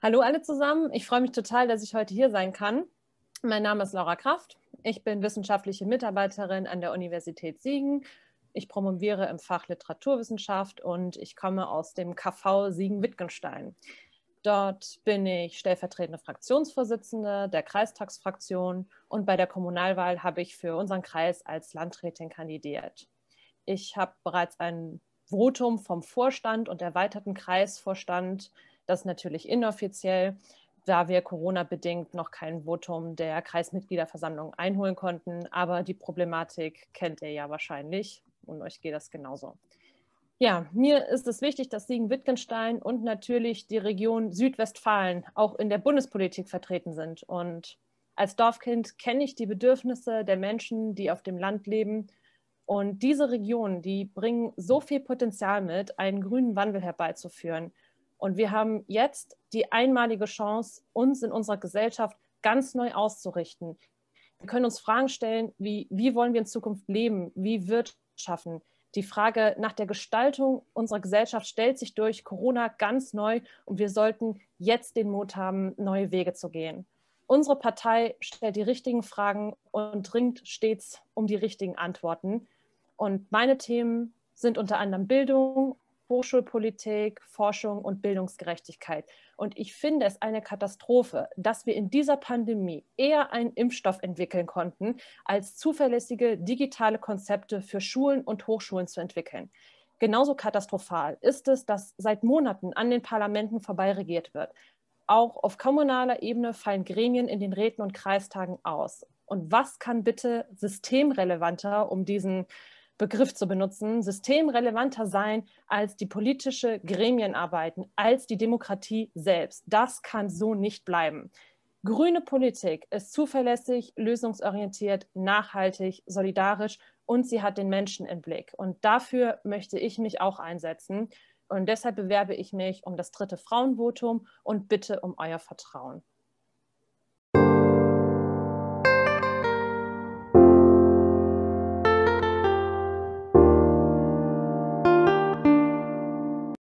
Hallo alle zusammen, ich freue mich total, dass ich heute hier sein kann. Mein Name ist Laura Kraft, ich bin wissenschaftliche Mitarbeiterin an der Universität Siegen. Ich promoviere im Fach Literaturwissenschaft und ich komme aus dem KV Siegen-Wittgenstein. Dort bin ich stellvertretende Fraktionsvorsitzende der Kreistagsfraktion und bei der Kommunalwahl habe ich für unseren Kreis als Landrätin kandidiert. Ich habe bereits ein Votum vom Vorstand und erweiterten Kreisvorstand das natürlich inoffiziell, da wir Corona-bedingt noch kein Votum der Kreismitgliederversammlung einholen konnten. Aber die Problematik kennt ihr ja wahrscheinlich und euch geht das genauso. Ja, mir ist es wichtig, dass Siegen-Wittgenstein und natürlich die Region Südwestfalen auch in der Bundespolitik vertreten sind. Und als Dorfkind kenne ich die Bedürfnisse der Menschen, die auf dem Land leben. Und diese Regionen, die bringen so viel Potenzial mit, einen grünen Wandel herbeizuführen. Und wir haben jetzt die einmalige Chance, uns in unserer Gesellschaft ganz neu auszurichten. Wir können uns Fragen stellen, wie, wie wollen wir in Zukunft leben? Wie wirtschaften. Die Frage nach der Gestaltung unserer Gesellschaft stellt sich durch Corona ganz neu und wir sollten jetzt den Mut haben, neue Wege zu gehen. Unsere Partei stellt die richtigen Fragen und dringt stets um die richtigen Antworten. Und meine Themen sind unter anderem Bildung Hochschulpolitik, Forschung und Bildungsgerechtigkeit. Und ich finde es eine Katastrophe, dass wir in dieser Pandemie eher einen Impfstoff entwickeln konnten, als zuverlässige digitale Konzepte für Schulen und Hochschulen zu entwickeln. Genauso katastrophal ist es, dass seit Monaten an den Parlamenten vorbeiregiert wird. Auch auf kommunaler Ebene fallen Gremien in den Räten und Kreistagen aus. Und was kann bitte systemrelevanter, um diesen Begriff zu benutzen, systemrelevanter sein als die politische Gremienarbeiten, als die Demokratie selbst. Das kann so nicht bleiben. Grüne Politik ist zuverlässig, lösungsorientiert, nachhaltig, solidarisch und sie hat den Menschen im Blick. Und dafür möchte ich mich auch einsetzen. Und deshalb bewerbe ich mich um das dritte Frauenvotum und bitte um euer Vertrauen.